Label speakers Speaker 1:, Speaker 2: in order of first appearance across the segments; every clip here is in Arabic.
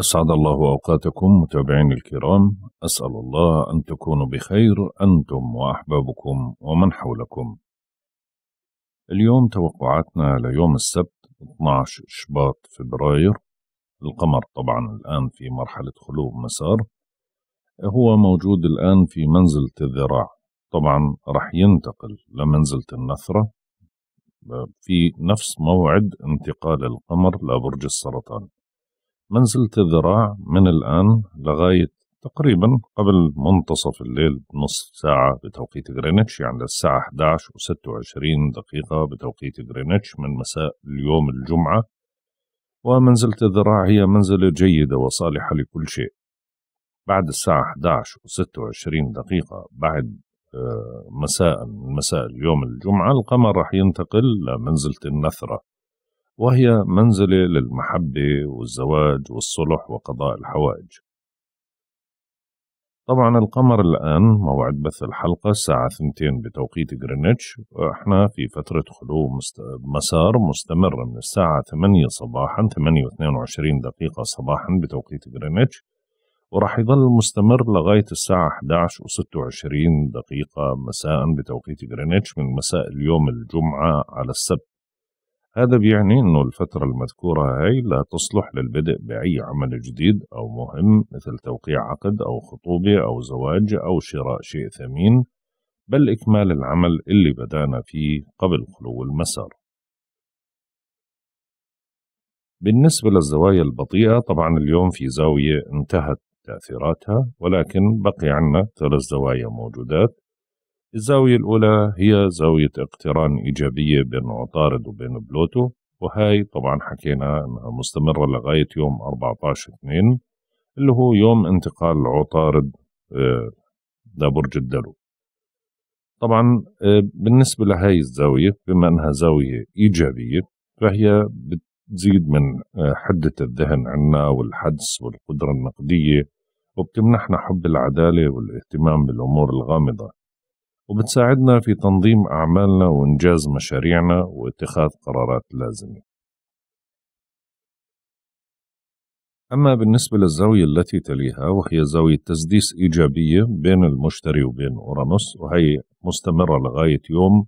Speaker 1: أسعد الله أوقاتكم متابعين الكرام أسأل الله أن تكونوا بخير أنتم وأحبابكم ومن حولكم اليوم توقعاتنا ليوم السبت 12 شباط فبراير القمر طبعا الآن في مرحلة خلو مسار هو موجود الآن في منزلة الذراع طبعا رح ينتقل لمنزلة النثرة في نفس موعد انتقال القمر لبرج السرطان منزلة الذراع من الآن لغاية تقريبا قبل منتصف الليل بنصف ساعة بتوقيت غرينتش يعني الساعة 11 و26 دقيقة بتوقيت غرينتش من مساء اليوم الجمعة ومنزلة الذراع هي منزلة جيدة وصالحة لكل شيء بعد الساعة 11 و26 دقيقة بعد آه، مساء من مساء اليوم الجمعة القمر راح ينتقل لمنزلة النثرة وهي منزلة للمحبة والزواج والصلح وقضاء الحوائج طبعا القمر الآن موعد بث الحلقة الساعة ثنتين بتوقيت جرينتش احنا في فترة خلو مست... مسار مستمر من الساعة ثمانية صباحا ثمانية واثنين وعشرين دقيقة صباحا بتوقيت جرينتش وراح يظل مستمر لغاية الساعة 11 وستة وعشرين دقيقة مساء بتوقيت جرينتش من مساء اليوم الجمعة على السبت هذا بيعني أنه الفترة المذكورة هاي لا تصلح للبدء بأي عمل جديد أو مهم مثل توقيع عقد أو خطوبة أو زواج أو شراء شيء ثمين بل إكمال العمل اللي بدأنا فيه قبل خلو
Speaker 2: المسار بالنسبة للزوايا البطيئة
Speaker 1: طبعا اليوم في زاوية انتهت تأثيراتها ولكن بقي عنا ثلاث زوايا موجودات الزاوية الأولى هي زاوية اقتران إيجابية بين عطارد وبين بلوتو وهي طبعا حكينا أنها مستمرة لغاية يوم 14 2 اللي هو يوم انتقال عطارد لبرج آه، الدلو طبعا آه، بالنسبة لهاي الزاوية بما أنها زاوية إيجابية فهي بتزيد من آه، حدة الذهن عنا والحدس والقدرة النقدية وبتمنحنا حب العدالة والاهتمام بالأمور الغامضة وبتساعدنا في تنظيم أعمالنا وإنجاز مشاريعنا
Speaker 2: واتخاذ قرارات لازمة
Speaker 1: أما بالنسبة للزاوية التي تليها وهي زاوية تسديس إيجابية بين المشتري وبين أورانوس وهي مستمرة لغاية يوم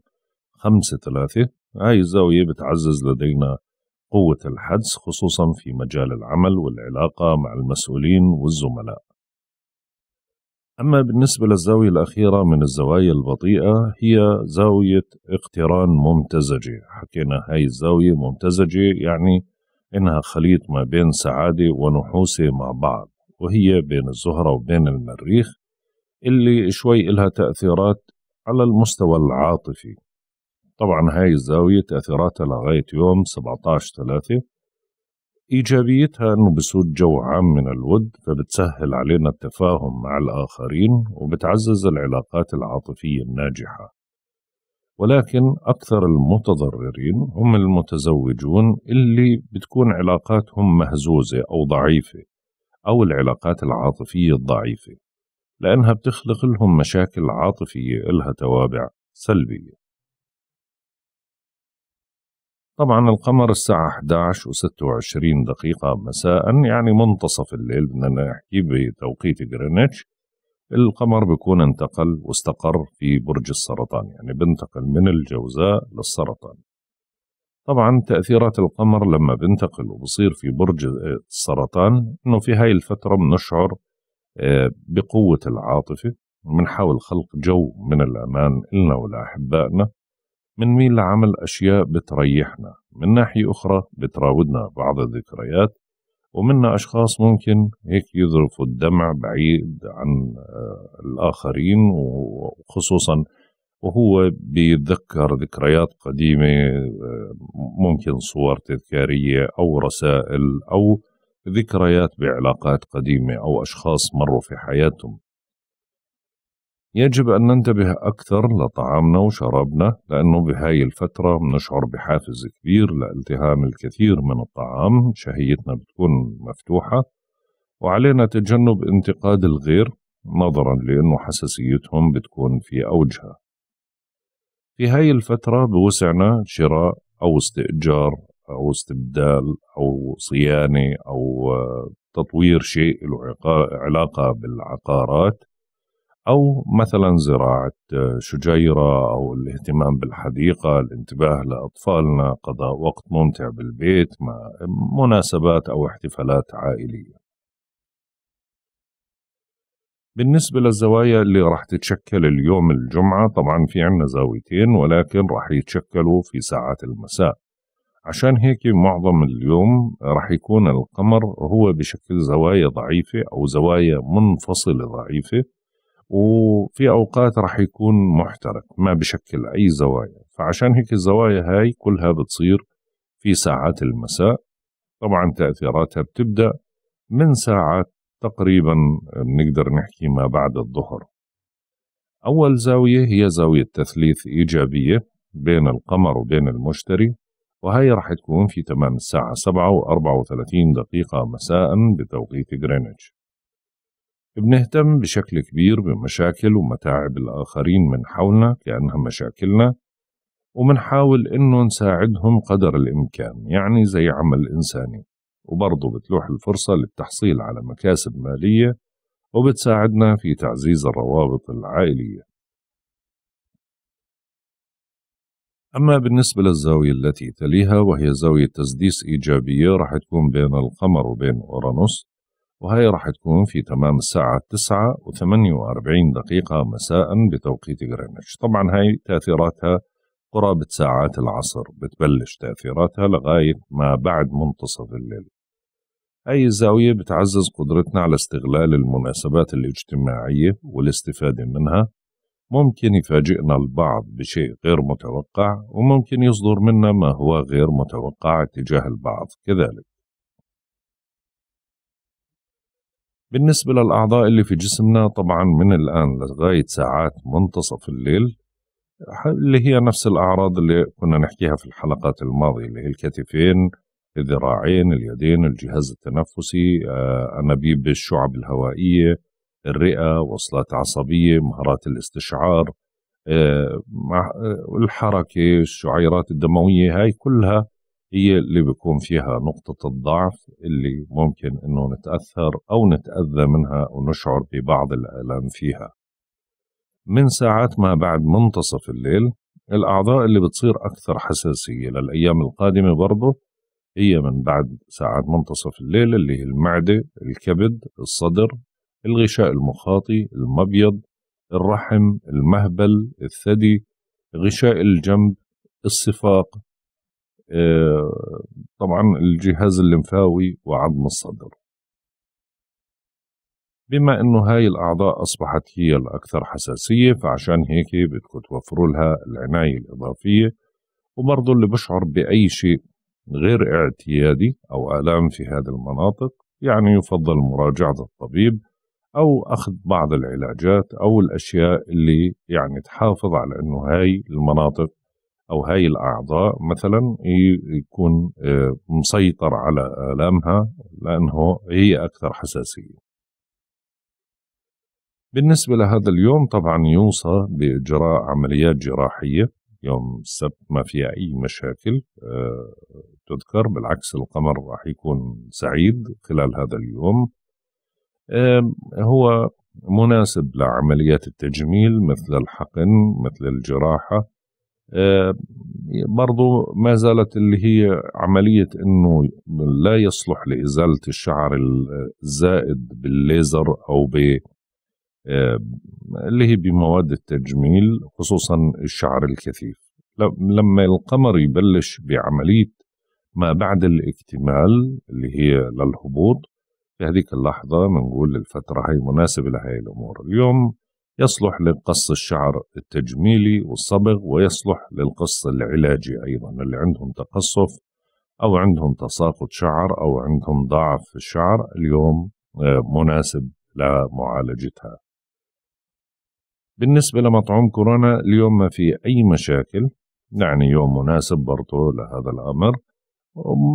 Speaker 1: خمسة ثلاثة هاي الزاوية بتعزز لدينا قوة الحدس خصوصا في مجال العمل والعلاقة مع المسؤولين والزملاء أما بالنسبة للزاوية الأخيرة من الزوايا البطيئة هي زاوية اقتران ممتزجة حكينا هاي الزاوية ممتزجة يعني إنها خليط ما بين سعادة ونحوسة مع بعض وهي بين الزهرة وبين المريخ اللي شوي إلها تأثيرات على المستوى العاطفي طبعا هاي الزاوية تأثيراتها لغاية يوم 17 ثلاثة إيجابيتها أنه بسود جو عام من الود فبتسهل علينا التفاهم مع الآخرين وبتعزز العلاقات العاطفية الناجحة ولكن أكثر المتضررين هم المتزوجون اللي بتكون علاقاتهم مهزوزة أو ضعيفة أو العلاقات العاطفية الضعيفة لأنها بتخلق لهم مشاكل عاطفية إلها توابع سلبية طبعا القمر الساعة 11 و26 دقيقة مساء يعني منتصف الليل بدنا نحكي بتوقيت جرينتش القمر بيكون انتقل واستقر في برج السرطان يعني بنتقل من الجوزاء للسرطان طبعا تأثيرات القمر لما بنتقل وبصير في برج السرطان انه في هاي الفترة بنشعر آه، بقوة العاطفة بنحاول خلق جو من الأمان إلنا ولأحبائنا من مين لعمل أشياء بتريحنا من ناحية أخرى بتراودنا بعض الذكريات ومنا أشخاص ممكن هيك يذرفوا الدمع بعيد عن آه، الآخرين وخصوصا وهو بيتذكر ذكريات قديمة آه، ممكن صور تذكارية أو رسائل أو ذكريات بعلاقات قديمة أو أشخاص مروا في حياتهم يجب أن ننتبه أكثر لطعامنا وشرابنا لأنه بهاي الفترة بنشعر بحافز كبير لالتهام الكثير من الطعام شهيتنا بتكون مفتوحة وعلينا تجنب انتقاد الغير نظرا لأنه حساسيتهم بتكون في أوجها في هاي الفترة بوسعنا شراء أو استئجار أو استبدال أو صيانة أو تطوير شيء له علاقة بالعقارات أو مثلا زراعة آه، شجيرة أو الاهتمام بالحديقة الانتباه لأطفالنا قضاء وقت ممتع بالبيت مع مناسبات أو احتفالات عائلية بالنسبة للزوايا اللي راح تتشكل اليوم الجمعة طبعا في عنا زاويتين ولكن راح يتشكلوا في ساعات المساء عشان هيك معظم اليوم راح يكون القمر هو بشكل زوايا ضعيفة أو زوايا منفصلة ضعيفة وفي أوقات راح يكون محترق ما بشكل أي زوايا فعشان هيك الزوايا هاي كلها بتصير في ساعات المساء طبعا تأثيراتها بتبدأ من ساعات تقريبا بنقدر نحكي ما بعد الظهر أول زاوية هي زاوية تثليث إيجابية بين القمر وبين المشتري وهي راح تكون في تمام الساعة 7 و 34 دقيقة مساء بتوقيت جرينتش بنهتم بشكل كبير بمشاكل ومتاعب الآخرين من حولنا كأنها مشاكلنا ومنحاول إنه نساعدهم قدر الإمكان يعني زي عمل إنساني وبرضه بتلوح الفرصة للتحصيل على مكاسب مالية وبتساعدنا في تعزيز الروابط العائلية أما بالنسبة للزاوية التي تليها وهي زاوية تسديس إيجابية راح تكون بين القمر وبين أورانوس وهي راح تكون في تمام الساعة 9 و48 دقيقة مساء بتوقيت غرينتش طبعا هاي تأثيراتها قرابة ساعات العصر بتبلش تأثيراتها لغاية ما بعد منتصف الليل أي الزاوية بتعزز قدرتنا على استغلال المناسبات الاجتماعية والاستفادة منها ممكن يفاجئنا البعض بشيء غير متوقع وممكن يصدر منا ما هو غير متوقع تجاه البعض كذلك بالنسبة للأعضاء اللي في جسمنا طبعا من الآن لغاية ساعات منتصف الليل اللي هي نفس الأعراض اللي كنا نحكيها في الحلقات الماضية اللي هي الكتفين الذراعين اليدين الجهاز التنفسي آه، أنابيب الشعب الهوائية الرئة وصلات عصبية مهارات الاستشعار آه، الحركة الشعيرات الدموية هاي كلها هي اللي بيكون فيها نقطة الضعف اللي ممكن إنه نتأثر أو نتأذى منها ونشعر ببعض الآلام فيها من ساعات ما بعد منتصف الليل الأعضاء اللي بتصير أكثر حساسية للأيام القادمة برضه هي من بعد ساعات منتصف الليل اللي هي المعدة الكبد الصدر الغشاء المخاطي المبيض الرحم المهبل الثدي غشاء الجنب الصفاق آه، طبعا الجهاز الليمفاوي وعظم الصدر بما انه هاي الاعضاء اصبحت هي الاكثر حساسيه فعشان هيك بدكم توفروا لها العنايه الاضافيه وبرضه اللي بشعر باي شيء غير اعتيادي او الام في هذه المناطق يعني يفضل مراجعه الطبيب او اخذ بعض العلاجات او الاشياء اللي يعني تحافظ على انه هاي المناطق أو هاي الأعضاء مثلا يكون آه، مسيطر على آلامها لأنه هي أكثر حساسية بالنسبة لهذا اليوم طبعا يوصى بإجراء عمليات جراحية يوم السبت ما فيها أي مشاكل آه، تذكر بالعكس القمر راح يكون سعيد خلال هذا اليوم آه، هو مناسب لعمليات التجميل مثل الحقن مثل الجراحة آه، برضو ما زالت اللي هي عملية أنه لا يصلح لإزالة الشعر الزائد بالليزر أو ب آه، اللي هي بمواد التجميل خصوصا الشعر الكثيف لما القمر يبلش بعملية ما بعد الاكتمال اللي هي للهبوط في هذيك اللحظة بنقول الفترة هي مناسبة لهي الأمور اليوم يصلح للقص الشعر التجميلي والصبغ ويصلح للقص العلاجي أيضا اللي عندهم تقصف أو عندهم تساقط شعر أو عندهم ضعف في الشعر اليوم آه، مناسب لمعالجتها بالنسبة لمطعوم كورونا اليوم ما في أي مشاكل يعني يوم مناسب برضه لهذا الأمر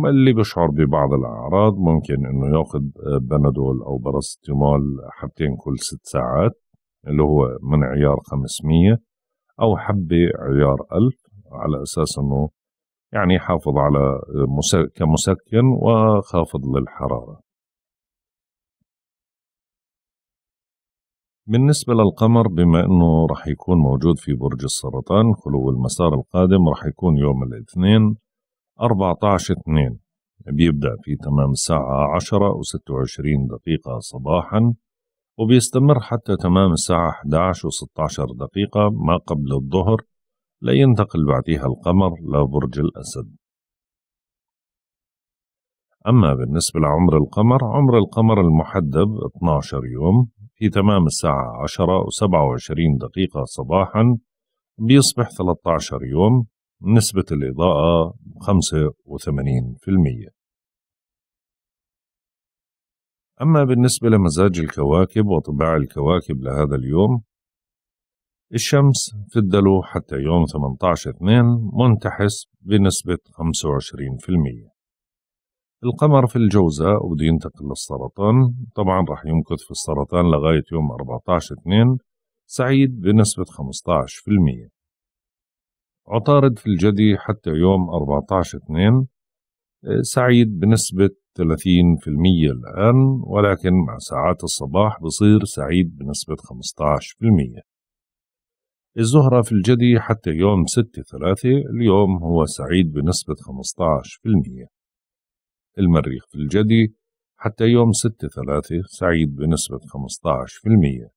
Speaker 1: اللي بيشعر ببعض الأعراض ممكن أنه يأخذ بنادول أو باراستيمول حبتين كل ست ساعات اللي هو من عيار 500 أو حبة عيار 1000 على أساس أنه يعني يحافظ على كمسكن وخافض للحرارة بالنسبة للقمر بما أنه رح يكون موجود في برج السرطان خلو المسار القادم رح يكون يوم الاثنين 14 2 بيبدأ في تمام الساعة 10 و26 دقيقة صباحاً وبيستمر حتى تمام الساعة 11 و16 دقيقة ما قبل الظهر لينتقل بعدها القمر لبرج الأسد أما بالنسبة لعمر القمر عمر القمر المحدب 12 يوم في تمام الساعة 10 و27 دقيقة صباحا بيصبح 13 يوم نسبة الإضاءة 85% أما بالنسبة لمزاج الكواكب وطباع الكواكب لهذا اليوم الشمس في الدلو حتى يوم 18/2 منتحس بنسبة 25% القمر في الجوزاء وبده ينتقل للسرطان طبعا رح يمكث في السرطان لغاية يوم 14/2 سعيد بنسبة 15% عطارد في الجدي حتى يوم 14/2 آه، سعيد بنسبة 30% الآن ولكن مع ساعات الصباح بصير سعيد بنسبة 15% الزهرة في الجدي حتى يوم 6/3 اليوم هو سعيد بنسبة 15% المريخ في الجدي حتى يوم 6/3 سعيد بنسبة 15%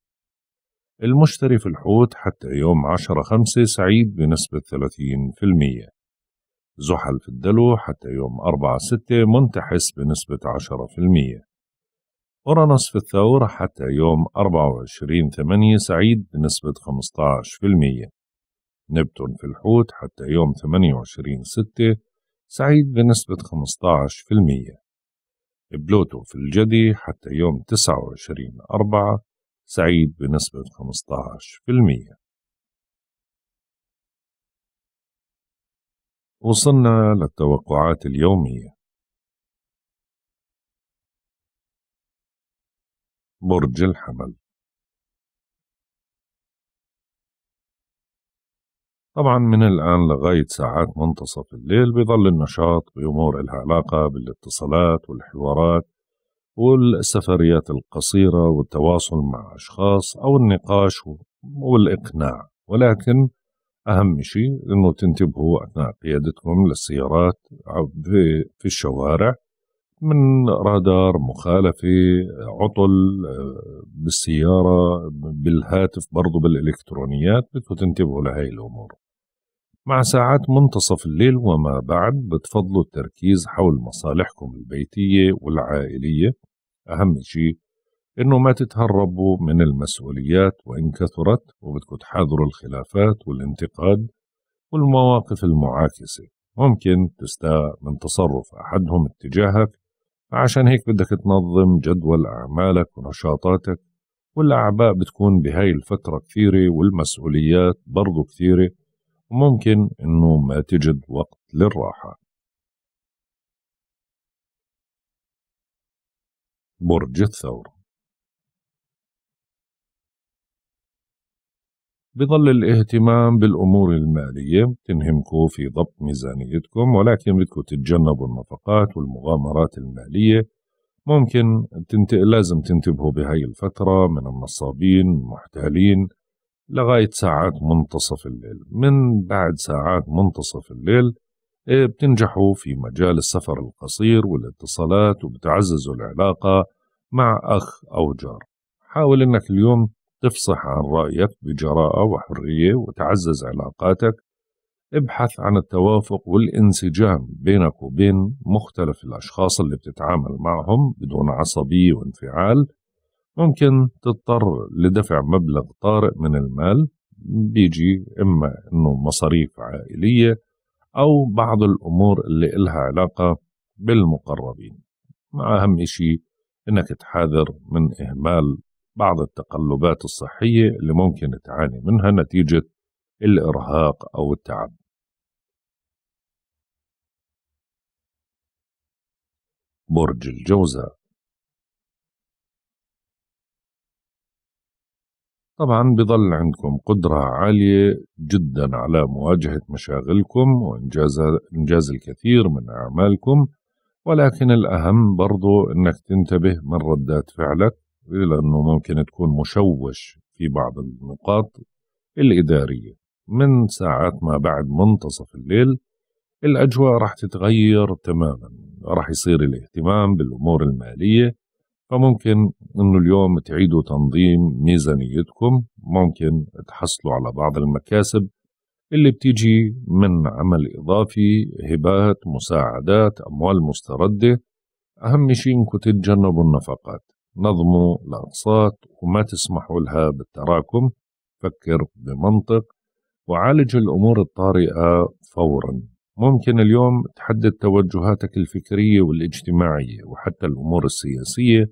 Speaker 1: المشتري في الحوت حتى يوم 10/5 سعيد بنسبة 30% زحل في الدلو حتى يوم 4-6 منتحس بنسبة 10% أورانوس في الثور حتى يوم 24-8 سعيد بنسبة 15% نبتون في الحوت حتى يوم 28-6 سعيد بنسبة 15% بلوتو في الجدي حتى يوم 29 أربعة سعيد بنسبة
Speaker 2: 15% وصلنا للتوقعات اليومية برج الحمل
Speaker 1: طبعا من الآن لغاية ساعات منتصف الليل بيظل النشاط بأمور إلها علاقة بالاتصالات والحوارات والسفريات القصيرة والتواصل مع أشخاص أو النقاش والإقناع ولكن أهم شيء أنه تنتبهوا أثناء قيادتكم للسيارات في, الشوارع من رادار مخالفة عطل آه، بالسيارة بالهاتف برضو بالإلكترونيات بدكم تنتبهوا لهي الأمور مع ساعات منتصف الليل وما بعد بتفضلوا التركيز حول مصالحكم البيتية والعائلية أهم شيء انه ما تتهربوا من المسؤوليات وان كثرت وبدكم تحاذروا الخلافات والانتقاد والمواقف المعاكسه ممكن تستاء من تصرف احدهم اتجاهك عشان هيك بدك تنظم جدول اعمالك ونشاطاتك والاعباء بتكون بهاي الفتره كثيره والمسؤوليات برضو كثيره وممكن انه ما تجد وقت
Speaker 2: للراحه
Speaker 1: برج الثور بظل الاهتمام بالأمور المالية تنهمكم في ضبط ميزانيتكم ولكن بدكم تتجنبوا النفقات والمغامرات المالية ممكن تنت... لازم تنتبهوا بهاي الفترة من النصابين المحتالين لغاية ساعات منتصف الليل من بعد ساعات منتصف الليل إيه، بتنجحوا في مجال السفر القصير والاتصالات وبتعززوا العلاقة مع أخ أو جار حاول أنك اليوم افصح عن رأيك بجراءة وحرية وتعزز علاقاتك ابحث عن التوافق والانسجام بينك وبين مختلف الأشخاص اللي بتتعامل معهم بدون عصبية وانفعال ممكن تضطر لدفع مبلغ طارئ من المال بيجي إما إنه مصاريف عائلية أو بعض الأمور اللي إلها علاقة بالمقربين مع أهم إشي إنك تحاذر من إهمال بعض التقلبات الصحية اللي ممكن تعاني منها نتيجة الإرهاق أو التعب
Speaker 2: برج الجوزاء
Speaker 1: طبعا بظل عندكم قدرة عالية جدا على مواجهة مشاغلكم وإنجاز إنجاز الكثير من أعمالكم ولكن الأهم برضو أنك تنتبه من ردات فعلك إلا أنه ممكن تكون مشوش في بعض النقاط الإدارية من ساعات ما بعد منتصف الليل الأجواء راح تتغير تماما راح يصير الاهتمام بالأمور المالية فممكن أنه اليوم تعيدوا تنظيم ميزانيتكم ممكن تحصلوا على بعض المكاسب اللي بتيجي من عمل إضافي هبات مساعدات أموال مستردة أهم شيء أنكم تتجنبوا النفقات نظموا الأقساط وما تسمحوا لها بالتراكم فكر بمنطق وعالج الأمور الطارئة فورا ممكن اليوم تحدد توجهاتك الفكرية والاجتماعية وحتى الأمور السياسية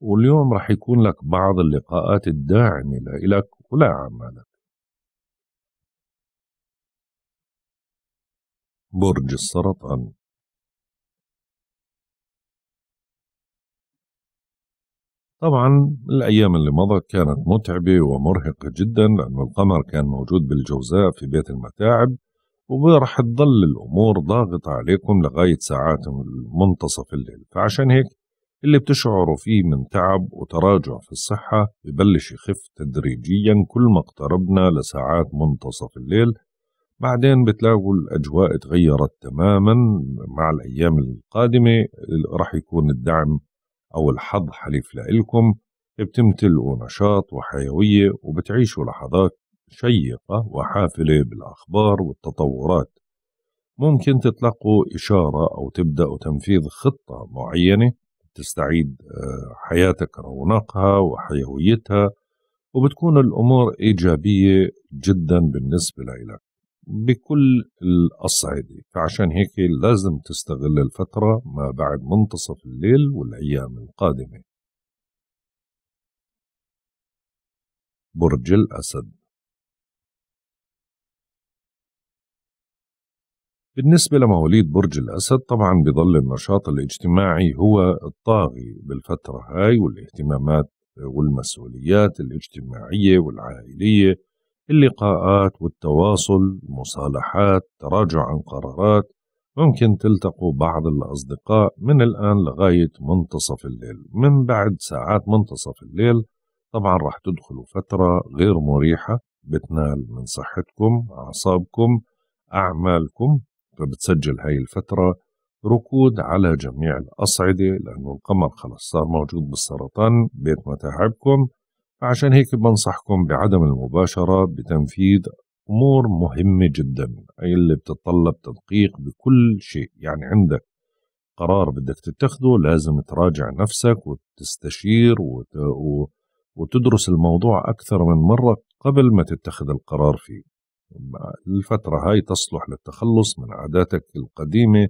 Speaker 1: واليوم راح يكون لك بعض اللقاءات الداعمة لإلك ولأعمالك
Speaker 2: برج السرطان
Speaker 1: طبعا الأيام اللي مضت كانت متعبة ومرهقة جدا لأنه القمر كان موجود بالجوزاء في بيت المتاعب وراح تضل الأمور ضاغطة عليكم لغاية ساعات منتصف الليل فعشان هيك اللي بتشعروا فيه من تعب وتراجع في الصحة ببلش يخف تدريجيا كل ما اقتربنا لساعات منتصف الليل بعدين بتلاقوا الأجواء تغيرت تماما مع الأيام القادمة راح يكون الدعم أو الحظ حليف لإلكم بتمتلئوا نشاط وحيوية وبتعيشوا لحظات شيقة وحافلة بالأخبار والتطورات ممكن تتلقوا إشارة أو تبدأوا تنفيذ خطة معينة تستعيد آه، حياتك رونقها وحيويتها وبتكون الأمور إيجابية جدا بالنسبة لك بكل الأصعدة فعشان هيك لازم تستغل الفترة ما بعد منتصف الليل والأيام القادمة برج الأسد بالنسبة لمواليد برج الأسد طبعا بظل النشاط الاجتماعي هو الطاغي بالفترة هاي والاهتمامات والمسؤوليات الاجتماعية والعائلية اللقاءات والتواصل مصالحات تراجع عن قرارات ممكن تلتقوا بعض الأصدقاء من الآن لغاية منتصف الليل من بعد ساعات منتصف الليل طبعا راح تدخلوا فترة غير مريحة بتنال من صحتكم أعصابكم أعمالكم فبتسجل هاي الفترة ركود على جميع الأصعدة لأنه القمر خلص صار موجود بالسرطان بيت متاعبكم عشان هيك بنصحكم بعدم المباشرة بتنفيذ أمور مهمة جدا اللي بتتطلب تدقيق بكل شيء يعني عندك قرار بدك تتخذه لازم تراجع نفسك وتستشير وت... و... وتدرس الموضوع أكثر من مرة قبل ما تتخذ القرار فيه الفترة هاي تصلح للتخلص من عاداتك القديمة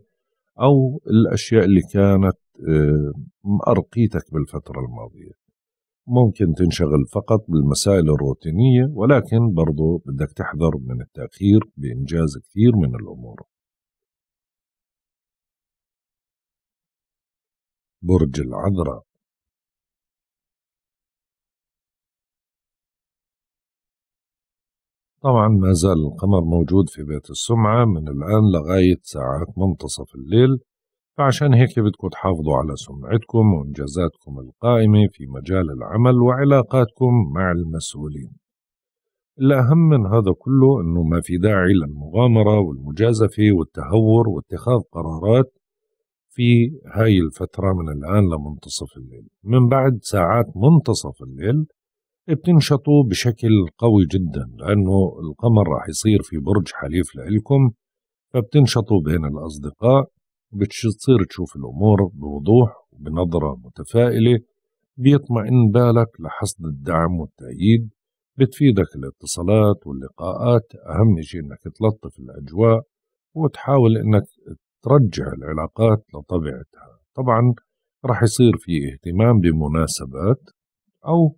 Speaker 1: أو الأشياء اللي كانت مأرقيتك آه، بالفترة الماضية ممكن تنشغل فقط بالمسائل الروتينية ولكن برضو بدك تحذر من التأخير بإنجاز كثير من الأمور
Speaker 2: برج العذراء
Speaker 1: طبعا ما زال القمر موجود في بيت السمعة من الآن لغاية ساعات منتصف الليل فعشان هيك بدكم تحافظوا على سمعتكم وإنجازاتكم القائمة في مجال العمل وعلاقاتكم مع المسؤولين الأهم من هذا كله أنه ما في داعي للمغامرة والمجازفة والتهور واتخاذ قرارات في هاي الفترة من الآن لمنتصف الليل من بعد ساعات منتصف الليل بتنشطوا بشكل قوي جدا لأنه القمر راح يصير في برج حليف لإلكم فبتنشطوا بين الأصدقاء بتصير تشوف الأمور بوضوح وبنظرة متفائلة بيطمئن بالك لحصد الدعم والتأييد بتفيدك الاتصالات واللقاءات أهم شيء إنك تلطف الأجواء وتحاول إنك ترجع العلاقات لطبيعتها طبعا رح يصير في اهتمام بمناسبات أو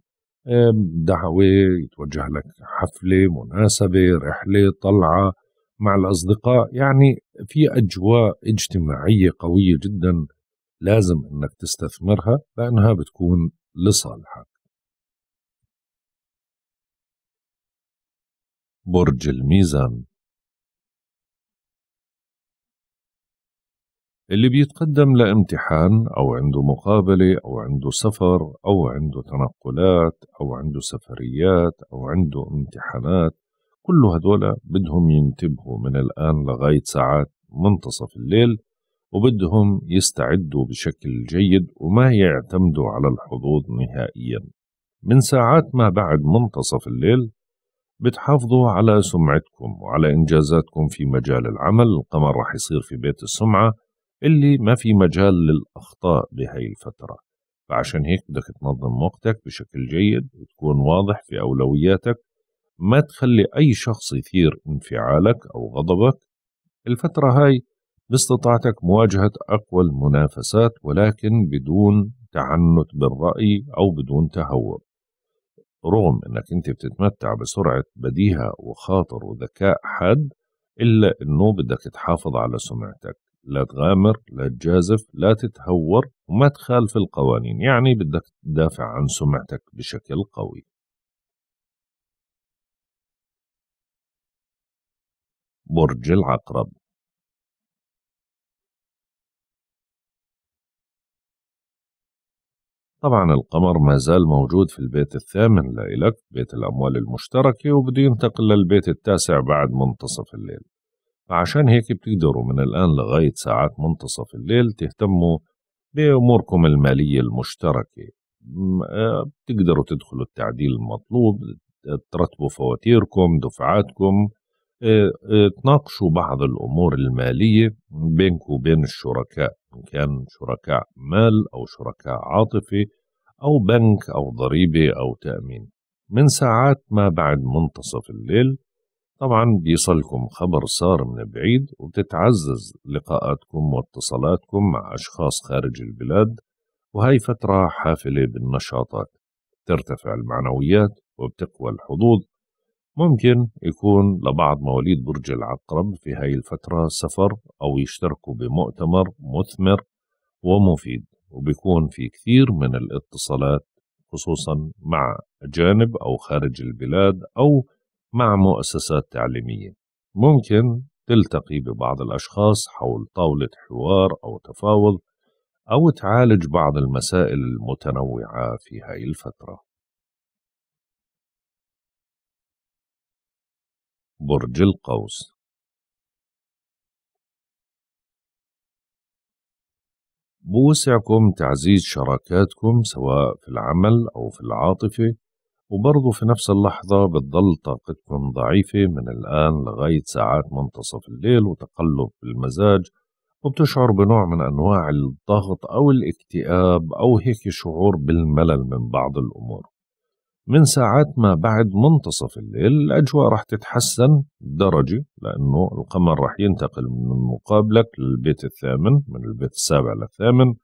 Speaker 1: دعوة يتوجه لك حفلة مناسبة رحلة طلعة مع الأصدقاء يعني في أجواء اجتماعية قوية جدا لازم أنك تستثمرها لأنها
Speaker 2: بتكون لصالحك برج الميزان
Speaker 1: اللي بيتقدم لامتحان أو عنده مقابلة أو عنده سفر أو عنده تنقلات أو عنده سفريات أو عنده امتحانات كل هدول بدهم ينتبهوا من الآن لغاية ساعات منتصف الليل وبدهم يستعدوا بشكل جيد وما يعتمدوا على الحظوظ نهائيا من ساعات ما بعد منتصف الليل بتحافظوا على سمعتكم وعلى إنجازاتكم في مجال العمل القمر رح يصير في بيت السمعة اللي ما في مجال للأخطاء بهاي الفترة فعشان هيك بدك تنظم وقتك بشكل جيد وتكون واضح في أولوياتك ما تخلي أي شخص يثير انفعالك أو غضبك الفترة هاي باستطاعتك مواجهة أقوى المنافسات ولكن بدون تعنت بالرأي أو بدون تهور رغم أنك أنت بتتمتع بسرعة بديهة وخاطر وذكاء حاد إلا أنه بدك تحافظ على سمعتك لا تغامر لا تجازف لا تتهور وما تخالف القوانين يعني بدك تدافع عن سمعتك بشكل قوي
Speaker 2: برج العقرب
Speaker 1: طبعا القمر ما زال موجود في البيت الثامن لإلك بيت الأموال المشتركة وبده ينتقل للبيت التاسع بعد منتصف الليل فعشان هيك بتقدروا من الآن لغاية ساعات منتصف الليل تهتموا بأموركم المالية المشتركة آه، بتقدروا تدخلوا التعديل المطلوب ترتبوا فواتيركم دفعاتكم آه، آه، تناقشوا بعض الأمور المالية بينك وبين الشركاء إن كان شركاء مال أو شركاء عاطفي أو بنك أو ضريبة أو تأمين من ساعات ما بعد منتصف الليل طبعا بيصلكم خبر صار من بعيد وبتتعزز لقاءاتكم واتصالاتكم مع أشخاص خارج البلاد وهي فترة حافلة بالنشاطات ترتفع المعنويات وبتقوى الحظوظ ممكن يكون لبعض مواليد برج العقرب في هاي الفترة سفر أو يشتركوا بمؤتمر مثمر ومفيد وبيكون في كثير من الاتصالات خصوصا مع أجانب أو خارج البلاد أو مع مؤسسات تعليمية ممكن تلتقي ببعض الأشخاص حول طاولة حوار أو تفاوض أو تعالج بعض المسائل
Speaker 2: المتنوعة في هاي الفترة برج القوس
Speaker 1: بوسعكم تعزيز شراكاتكم سواء في العمل أو في العاطفة وبرضو في نفس اللحظة بتضل طاقتكم ضعيفة من الآن لغاية ساعات منتصف الليل وتقلب المزاج وبتشعر بنوع من أنواع الضغط أو الاكتئاب أو هيك شعور بالملل من بعض الأمور من ساعات ما بعد منتصف الليل الأجواء رح تتحسن درجة لأنه القمر رح ينتقل من مقابلك للبيت الثامن من البيت السابع للثامن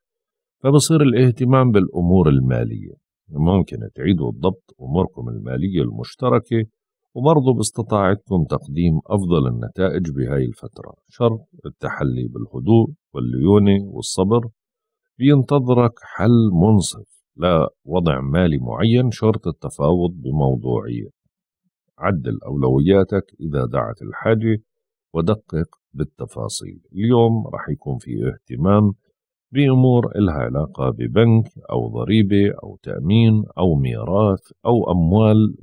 Speaker 1: فبصير الاهتمام بالأمور المالية ممكن تعيدوا الضبط أموركم المالية المشتركة وبرضه باستطاعتكم تقديم أفضل النتائج بهاي الفترة شرط التحلي بالهدوء والليونة والصبر بينتظرك حل منصف لوضع مالي معين شرط التفاوض بموضوعية عدل أولوياتك إذا دعت الحاجة ودقق بالتفاصيل اليوم رح يكون في اهتمام بأمور إلها علاقة ببنك أو ضريبة أو تأمين أو ميراث أو أموال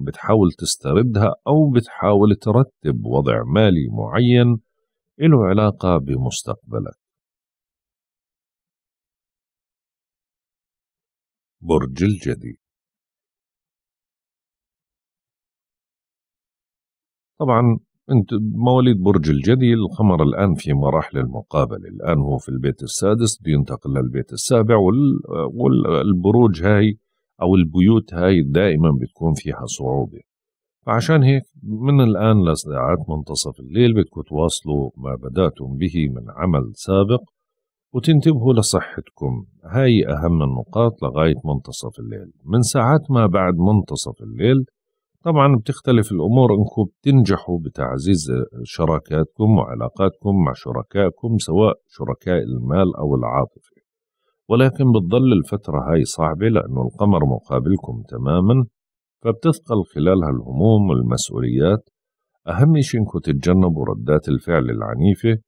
Speaker 1: بتحاول تستردها أو بتحاول ترتب وضع مالي معين له علاقة
Speaker 2: بمستقبلك برج الجدي
Speaker 1: طبعا انت مواليد برج الجدي القمر الان في مراحل المقابله الان هو في البيت السادس بينتقل للبيت السابع والبروج هاي او البيوت هاي دائما بتكون فيها صعوبه فعشان هيك من الان لساعات منتصف الليل بدكم تواصلوا ما بداتم به من عمل سابق وتنتبهوا لصحتكم هاي أهم النقاط لغاية منتصف الليل من ساعات ما بعد منتصف الليل طبعا بتختلف الأمور إنكم بتنجحوا بتعزيز شراكاتكم وعلاقاتكم مع شركائكم سواء شركاء المال أو العاطفة ولكن بتضل الفترة هاي صعبة لأنه القمر مقابلكم تماما فبتثقل خلالها الهموم والمسؤوليات أهم شيء إنكم تتجنبوا ردات الفعل العنيفة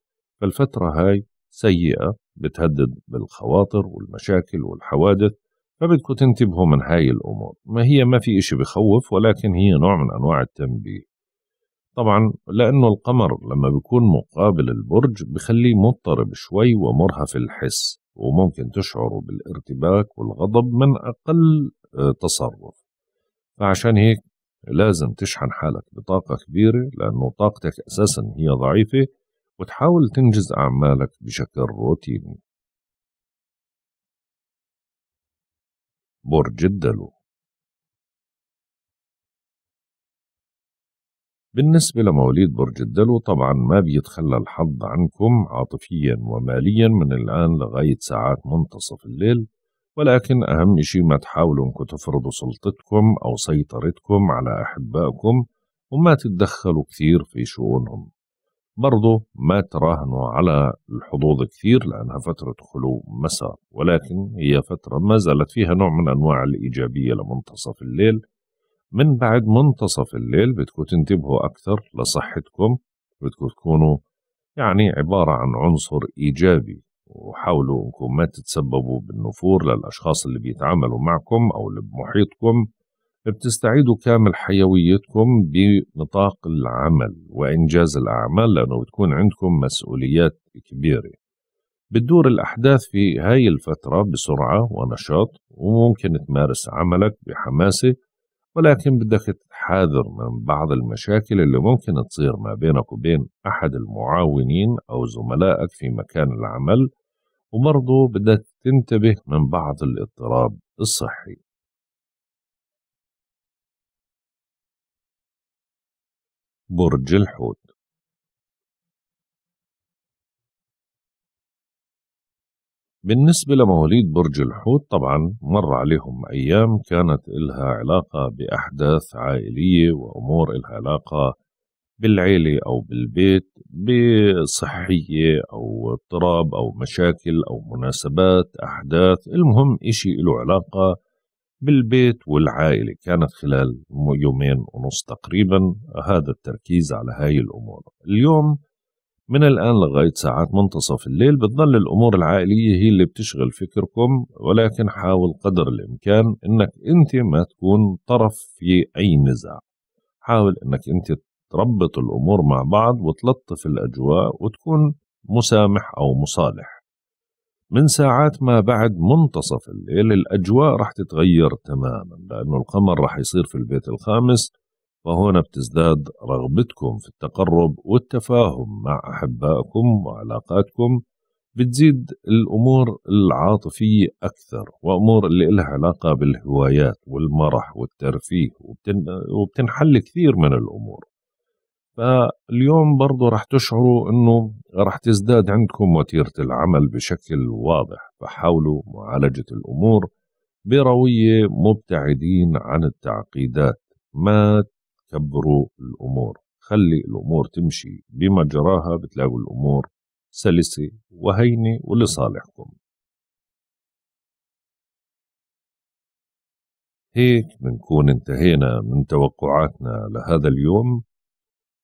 Speaker 1: فالفترة هاي سيئة بتهدد بالخواطر والمشاكل والحوادث فبدكم تنتبهوا من هاي الأمور ما هي ما في إشي بخوف ولكن هي نوع من أنواع التنبيه طبعا لأنه القمر لما بيكون مقابل البرج بخليه مضطرب شوي ومرهف الحس وممكن تشعروا بالارتباك والغضب من أقل آه، تصرف فعشان هيك لازم تشحن حالك بطاقة كبيرة لأنه طاقتك أساسا هي ضعيفة وتحاول تنجز
Speaker 2: أعمالك بشكل روتيني برج الدلو
Speaker 1: بالنسبة لمواليد برج الدلو طبعا ما بيتخلى الحظ عنكم عاطفيا وماليا من الآن لغاية ساعات منتصف الليل ولكن أهم شيء ما تحاولوا أنكم تفرضوا سلطتكم أو سيطرتكم على أحبائكم وما تتدخلوا كثير في شؤونهم برضه ما تراهنوا على الحظوظ كثير لأنها فترة خلو مساء ولكن هي فترة ما زالت فيها نوع من أنواع الإيجابية لمنتصف الليل من بعد منتصف الليل بدكم تنتبهوا أكثر لصحتكم بدكم تكونوا يعني عبارة عن عنصر إيجابي وحاولوا أنكم ما تتسببوا بالنفور للأشخاص اللي بيتعاملوا معكم أو اللي بمحيطكم بتستعيدوا كامل حيويتكم بنطاق العمل وإنجاز الأعمال لأنه بتكون عندكم مسؤوليات كبيرة بتدور الأحداث في هاي الفترة بسرعة ونشاط وممكن تمارس عملك بحماسة ولكن بدك تحاذر من بعض المشاكل اللي ممكن تصير ما بينك وبين أحد المعاونين أو زملائك في مكان العمل وبرضه بدك تنتبه من بعض الاضطراب
Speaker 2: الصحي برج الحوت
Speaker 1: بالنسبة لمواليد برج الحوت طبعا مر عليهم أيام كانت إلها علاقة بأحداث عائلية وأمور إلها علاقة بالعيلة أو بالبيت بصحية أو اضطراب أو مشاكل أو مناسبات أحداث المهم إشي له علاقة بالبيت والعائلة كانت خلال يومين ونص تقريبا هذا التركيز على هاي الأمور اليوم من الآن لغاية ساعات منتصف الليل بتظل الأمور العائلية هي اللي بتشغل فكركم ولكن حاول قدر الإمكان إنك أنت ما تكون طرف في أي نزاع حاول إنك أنت تربط الأمور مع بعض وتلطف الأجواء وتكون مسامح أو مصالح من ساعات ما بعد منتصف الليل الأجواء رح تتغير تماما لأنه القمر رح يصير في البيت الخامس فهنا بتزداد رغبتكم في التقرب والتفاهم مع أحبائكم وعلاقاتكم بتزيد الأمور العاطفية أكثر وأمور اللي إلها علاقة بالهوايات والمرح والترفيه وبتنحل كثير من الأمور فاليوم برضه رح تشعروا انه رح تزداد عندكم وتيره العمل بشكل واضح فحاولوا معالجه الامور برويه مبتعدين عن التعقيدات ما تكبروا الامور خلي الامور تمشي بمجراها بتلاقوا الامور سلسه
Speaker 2: وهينه ولصالحكم هيك بنكون انتهينا من توقعاتنا لهذا
Speaker 1: اليوم